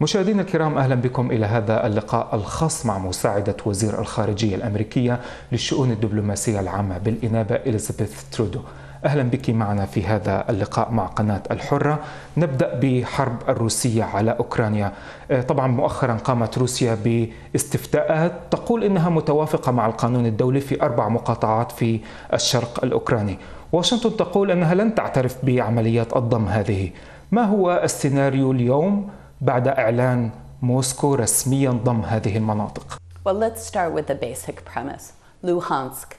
مشاهدينا الكرام اهلا بكم الى هذا اللقاء الخاص مع مساعده وزير الخارجيه الامريكيه للشؤون الدبلوماسيه العامه بالانابه اليزابيث ترودو. اهلا بك معنا في هذا اللقاء مع قناه الحره. نبدا بحرب الروسيه على اوكرانيا. آه، طبعا مؤخرا قامت روسيا باستفتاءات تقول انها متوافقه مع القانون الدولي في اربع مقاطعات في الشرق الاوكراني. واشنطن تقول انها لن تعترف بعمليات الضم هذه. ما هو السيناريو اليوم؟ بعد إعلان موسكو رسميا ضم هذه المناطق. Well, let's start with the basic premise. Luhansk.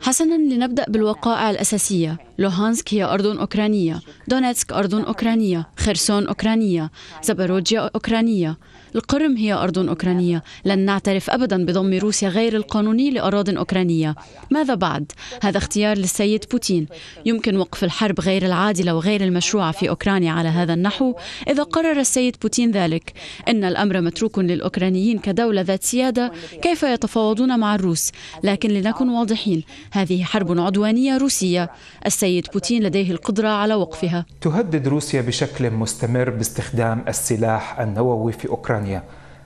حسنا لنبدأ بالوقائع الأساسية. لوهانسك هي أرض أوكرانية دونيتسك أرض أوكرانية خرسون أوكرانية زبروجيا أوكرانية القرم هي أرض أوكرانية لن نعترف أبدا بضم روسيا غير القانوني لأراض أوكرانية ماذا بعد؟ هذا اختيار للسيد بوتين يمكن وقف الحرب غير العادلة وغير المشروعة في أوكرانيا على هذا النحو إذا قرر السيد بوتين ذلك إن الأمر متروك للأوكرانيين كدولة ذات سيادة كيف يتفاوضون مع الروس لكن لنكن واضحين هذه حرب عدوانية روسية السيد السيد بوتين لديه القدرة على وقفها تهدد روسيا بشكل مستمر باستخدام السلاح النووي في أوكرانيا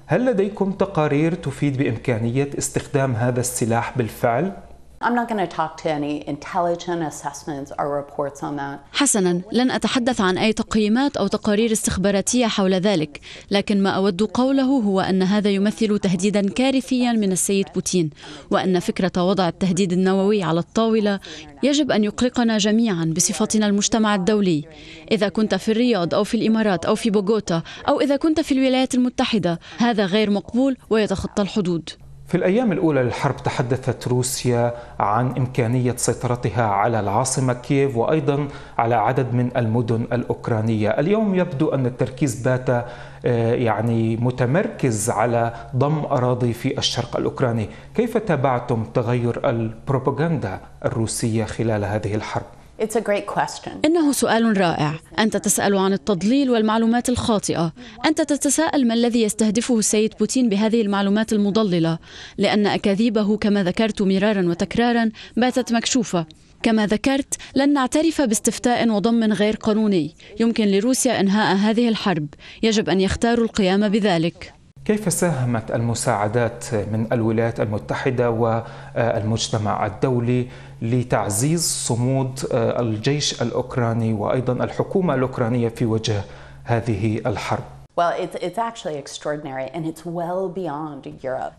هل لديكم تقارير تفيد بإمكانية استخدام هذا السلاح بالفعل I'm not going to talk to any intelligent assessments or reports on that. حسنا لن أتحدث عن أي تقييمات أو تقارير استخباراتية حول ذلك لكن ما أود قوله هو أن هذا يمثل تهديدا كارثيا من السيد بوتين وأن فكرة وضع التهديد النووي على الطاولة يجب أن يقلقنا جميعا بصفتنا المجتمع الدولي إذا كنت في الرياض أو في الإمارات أو في بوغوتا أو إذا كنت في الولايات المتحدة هذا غير مقبول ويتخطى الحدود في الأيام الأولى للحرب تحدثت روسيا عن إمكانية سيطرتها على العاصمة كييف وأيضا على عدد من المدن الأوكرانية اليوم يبدو أن التركيز بات آه، يعني متمركز على ضم أراضي في الشرق الأوكراني كيف تابعتم تغير البروباغندا الروسية خلال هذه الحرب؟ إنه سؤال رائع. أنت تسأل عن التضليل والمعلومات الخاطئة. أنت تتساءل ما الذي يستهدفه السيد بوتين بهذه المعلومات المضللة، لأن أكاذيبه كما ذكرت مرارا وتكرارا باتت مكشوفة. كما ذكرت لن نعترف باستفتاء وضم غير قانوني يمكن لروسيا انهاء هذه الحرب يجب ان يختاروا القيام بذلك كيف ساهمت المساعدات من الولايات المتحدة والمجتمع الدولي لتعزيز صمود الجيش الأوكراني وأيضا الحكومة الأوكرانية في وجه هذه الحرب؟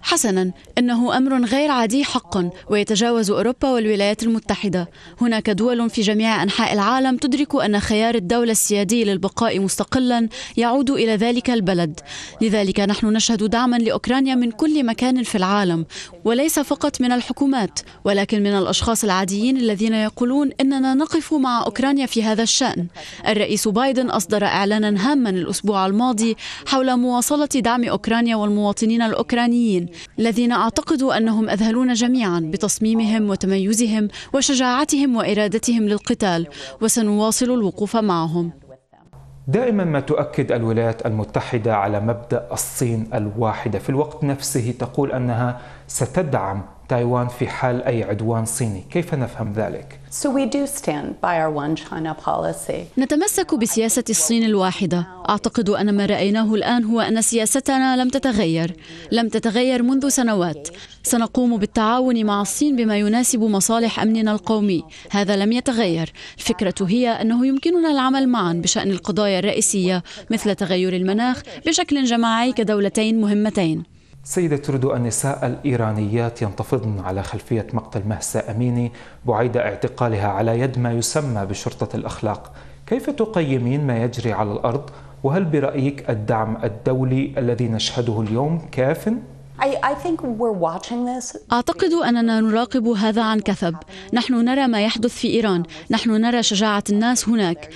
حسنا انه امر غير عادي حقا ويتجاوز اوروبا والولايات المتحده هناك دول في جميع انحاء العالم تدرك ان خيار الدوله السيادي للبقاء مستقلا يعود الى ذلك البلد لذلك نحن نشهد دعما لاوكرانيا من كل مكان في العالم وليس فقط من الحكومات ولكن من الاشخاص العاديين الذين يقولون اننا نقف مع اوكرانيا في هذا الشان الرئيس بايدن اصدر اعلانا هاما الاسبوع الماضي حول مواصلة دعم أوكرانيا والمواطنين الأوكرانيين الذين أعتقد أنهم أذهلون جميعا بتصميمهم وتميزهم وشجاعتهم وإرادتهم للقتال وسنواصل الوقوف معهم دائما ما تؤكد الولايات المتحده على مبدا الصين الواحده في الوقت نفسه تقول انها ستدعم تايوان في حال أي عدوان صيني كيف نفهم ذلك؟ نتمسك بسياسة الصين الواحدة أعتقد أن ما رأيناه الآن هو أن سياستنا لم تتغير لم تتغير منذ سنوات سنقوم بالتعاون مع الصين بما يناسب مصالح أمننا القومي هذا لم يتغير الفكرة هي أنه يمكننا العمل معا بشأن القضايا الرئيسية مثل تغير المناخ بشكل جماعي كدولتين مهمتين سيدة ترد النساء الإيرانيات ينتفضن على خلفية مقتل مهسا أميني بعيد اعتقالها على يد ما يسمى بشرطة الأخلاق كيف تقيمين ما يجري على الأرض وهل برأيك الدعم الدولي الذي نشهده اليوم كافٍ؟ أعتقد أننا نراقب هذا عن كثب نحن نرى ما يحدث في إيران نحن نرى شجاعة الناس هناك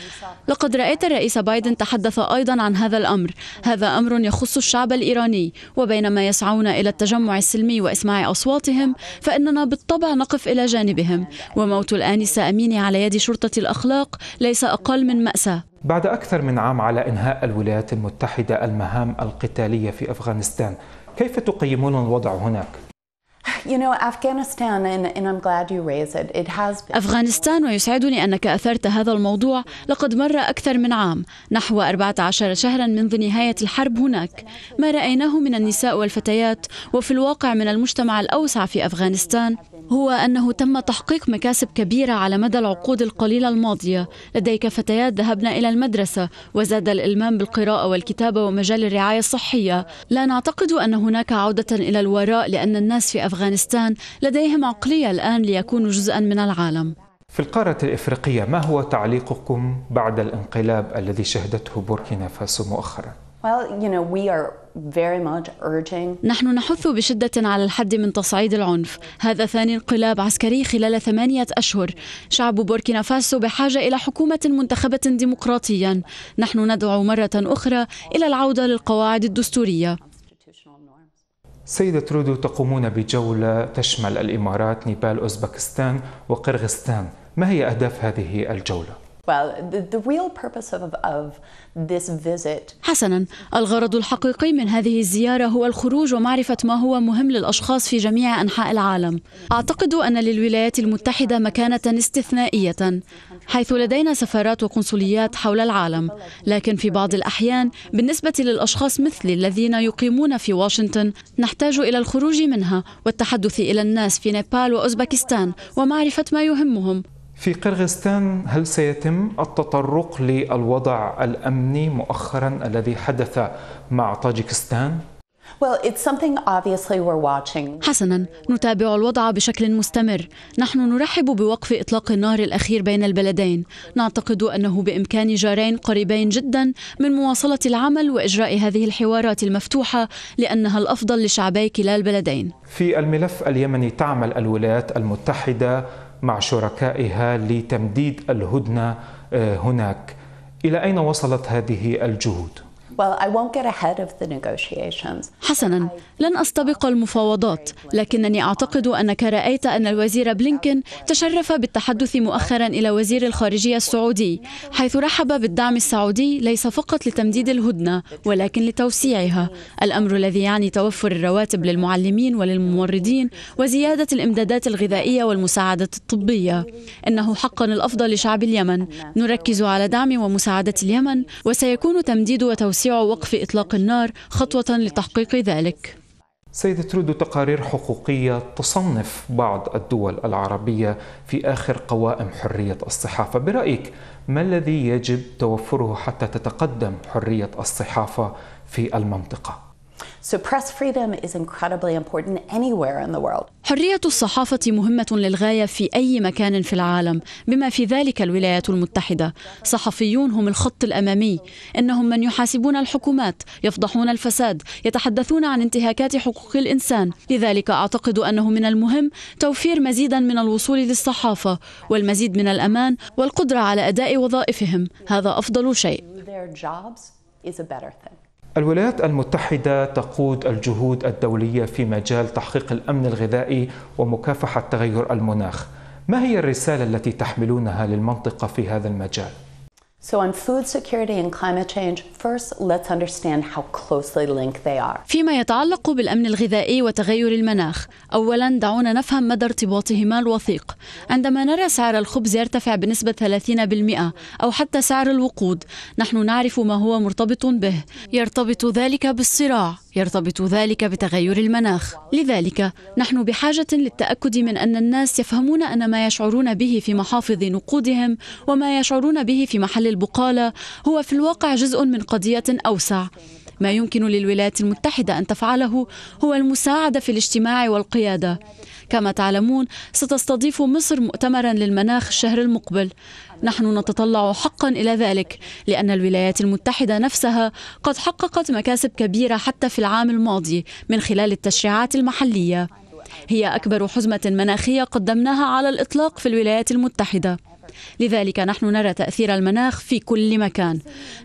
لقد رأيت الرئيس بايدن تحدث أيضا عن هذا الأمر هذا أمر يخص الشعب الإيراني وبينما يسعون إلى التجمع السلمي وإسماع أصواتهم فإننا بالطبع نقف إلى جانبهم وموت الآنسة أميني على يد شرطة الأخلاق ليس أقل من مأساة بعد أكثر من عام على إنهاء الولايات المتحدة المهام القتالية في أفغانستان كيف تقيمون الوضع هناك؟ أفغانستان ويسعدني أنك أثرت هذا الموضوع لقد مر أكثر من عام نحو 14 شهرا منذ نهاية الحرب هناك ما رأيناه من النساء والفتيات وفي الواقع من المجتمع الأوسع في أفغانستان هو أنه تم تحقيق مكاسب كبيرة على مدى العقود القليلة الماضية لديك فتيات ذهبن إلى المدرسة وزاد الإلمام بالقراءة والكتابة ومجال الرعاية الصحية لا نعتقد أن هناك عودة إلى الوراء لأن الناس في أفغانستان لديهم عقلية الآن ليكونوا جزءا من العالم في القارة الإفريقية ما هو تعليقكم بعد الانقلاب الذي شهدته بوركينا فاسو مؤخراً؟ نحن نحث بشدة على الحد من تصعيد العنف هذا ثاني انقلاب عسكري خلال ثمانية أشهر شعب بوركينا فاسو بحاجة إلى حكومة منتخبة ديمقراطيا نحن ندعو مرة أخرى إلى العودة للقواعد الدستورية سيدة رودو تقومون بجولة تشمل الإمارات نيبال أوزبكستان وقرغستان ما هي أهداف هذه الجولة؟ حسنا الغرض الحقيقي من هذه الزيارة هو الخروج ومعرفة ما هو مهم للأشخاص في جميع أنحاء العالم أعتقد أن للولايات المتحدة مكانة استثنائية حيث لدينا سفارات وقنصليات حول العالم لكن في بعض الأحيان بالنسبة للأشخاص مثلي الذين يقيمون في واشنطن نحتاج إلى الخروج منها والتحدث إلى الناس في نيبال وأوزبكستان ومعرفة ما يهمهم في قرغستان هل سيتم التطرق للوضع الامني مؤخرا الذي حدث مع طاجكستان؟ حسنا نتابع الوضع بشكل مستمر نحن نرحب بوقف اطلاق النار الاخير بين البلدين نعتقد انه بامكان جارين قريبين جدا من مواصله العمل واجراء هذه الحوارات المفتوحه لانها الافضل لشعبي كلا البلدين في الملف اليمني تعمل الولايات المتحده مع شركائها لتمديد الهدنه آه، هناك الى اين وصلت هذه الجهود حسنا لن أستبق المفاوضات لكنني أعتقد أنك رأيت أن الوزير بلينكن تشرف بالتحدث مؤخرا إلى وزير الخارجية السعودي حيث رحب بالدعم السعودي ليس فقط لتمديد الهدنة ولكن لتوسيعها الأمر الذي يعني توفر الرواتب للمعلمين وللممرضين وزيادة الإمدادات الغذائية والمساعدة الطبية إنه حقا الأفضل لشعب اليمن نركز على دعم ومساعدة اليمن وسيكون تمديد وتوسيع يسعى وقف إطلاق النار خطوة لتحقيق ذلك سيدة ترودو تقارير حقوقية تصنف بعض الدول العربية في آخر قوائم حرية الصحافة برأيك ما الذي يجب توفره حتى تتقدم حرية الصحافة في المنطقة؟ So press freedom is incredibly important anywhere in the world. حرية الصحافة مهمة للغاية في أي مكان في العالم بما في ذلك الولايات المتحدة صحفيون هم الخط الأمامي إنهم من يحاسبون الحكومات يفضحون الفساد يتحدثون عن انتهاكات حقوق الإنسان لذلك أعتقد أنه من المهم توفير مزيدا من الوصول للصحافة والمزيد من الأمان والقدرة على أداء وظائفهم هذا أفضل شيء الولايات المتحدة تقود الجهود الدولية في مجال تحقيق الأمن الغذائي ومكافحة تغير المناخ. ما هي الرسالة التي تحملونها للمنطقة في هذا المجال؟ So, on food security and climate change, first let's understand how closely linked they are. فيما يتعلق بالأمن الغذائي وتغير المناخ، أولاً دعونا نفهم مدى ارتباطهما الوثيق. عندما نرى سعر الخبز يرتفع بنسبة 30% أو حتى سعر الوقود، نحن نعرف ما هو مرتبط به. يرتبط ذلك بالصراع يرتبط ذلك بتغير المناخ لذلك نحن بحاجة للتأكد من أن الناس يفهمون أن ما يشعرون به في محافظ نقودهم وما يشعرون به في محل البقالة هو في الواقع جزء من قضية أوسع ما يمكن للولايات المتحدة أن تفعله هو المساعدة في الاجتماع والقيادة كما تعلمون ستستضيف مصر مؤتمرا للمناخ الشهر المقبل نحن نتطلع حقا الى ذلك لان الولايات المتحده نفسها قد حققت مكاسب كبيره حتى في العام الماضي من خلال التشريعات المحليه هي اكبر حزمه مناخيه قدمناها على الاطلاق في الولايات المتحده لذلك نحن نرى تأثير المناخ في كل مكان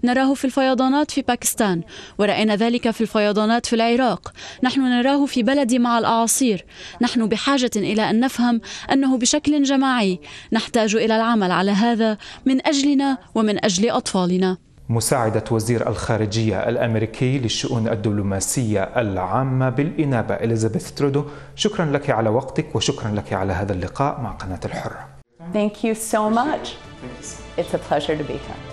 نراه في الفيضانات في باكستان ورأينا ذلك في الفيضانات في العراق نحن نراه في بلدي مع الأعاصير نحن بحاجة إلى أن نفهم أنه بشكل جماعي نحتاج إلى العمل على هذا من أجلنا ومن أجل أطفالنا مساعدة وزير الخارجية الأمريكي للشؤون الدبلوماسية العامة بالإنابة إليزابيث ترودو شكرا لك على وقتك وشكرا لك على هذا اللقاء مع قناة الحرة Thank you so much. It's a pleasure to be here.